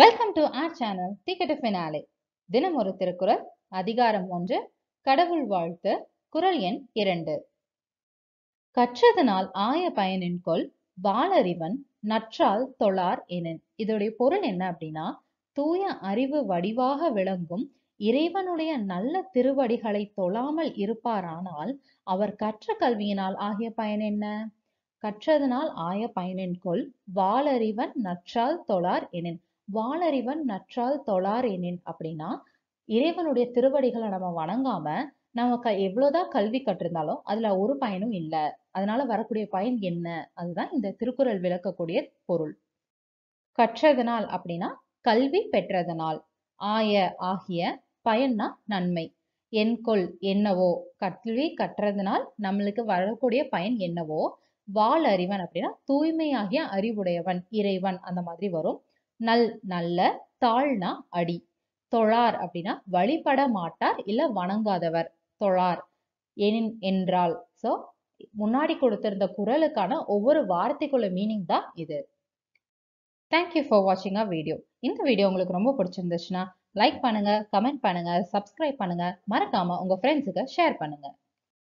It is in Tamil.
வெல்கம் டு ஆர் சேனல் டிக்கெட் பினாலே தினம் ஒரு திருக்குறள் அதிகாரம் ஒன்று கடவுள் வாழ்த்து குரல் எண் இரண்டு கற்றதனால் ஆய பயனின் கொள் வாழறிவன் நற்றால் தொழார் எனின் இதோடைய பொருள் என்ன அப்படின்னா தூய அறிவு வடிவாக விளங்கும் இறைவனுடைய நல்ல திருவடிகளை தொழாமல் இருப்பாரானால் அவர் கற்ற கல்வியினால் ஆகிய பயன் என்ன கற்றதனால் ஆய பயனின் கொள் வாளறிவன் நற்றால் தொழார் எனின் வாளறிவன் நற்றால் தொழார் எனின் அப்படின்னா இறைவனுடைய திருவடிகளை நம்ம வணங்காம நமக்கு எவ்வளவுதான் கல்வி கற்றிருந்தாலும் அதுல ஒரு பயனும் இல்லை அதனால வரக்கூடிய பயன் என்ன அதுதான் இந்த திருக்குறள் விளக்கக்கூடிய பொருள் கற்றதனால் அப்படின்னா கல்வி பெற்றதனால் ஆய ஆகிய பயன்னா நன்மை என்கொள் என்னவோ கல்வி கற்றதனால் நம்மளுக்கு வரக்கூடிய பயன் என்னவோ வால் அறிவன் அப்படின்னா தூய்மையாகிய அறிவுடையவன் இறைவன் அந்த மாதிரி வரும் நல் நல்ல தாழ்னா அடி தொழார் அப்படின்னா வழிபட மாட்டார் இல்ல வணங்காதவர் தொழார் எனின் என்றால் சோ முன்னாடி கொடுத்திருந்த குரலுக்கான ஒவ்வொரு வார்த்தைக்குள்ள மீனிங் தான் இது தேங்க்யூ ஃபார் வாட்சிங் அ வீடியோ இந்த வீடியோ உங்களுக்கு ரொம்ப பிடிச்சிருந்துச்சுன்னா லைக் பண்ணுங்க கமெண்ட் பண்ணுங்க சப்ஸ்கிரைப் பண்ணுங்க மறக்காம உங்க ஃப்ரெண்ட்ஸுக்கு ஷேர் பண்ணுங்க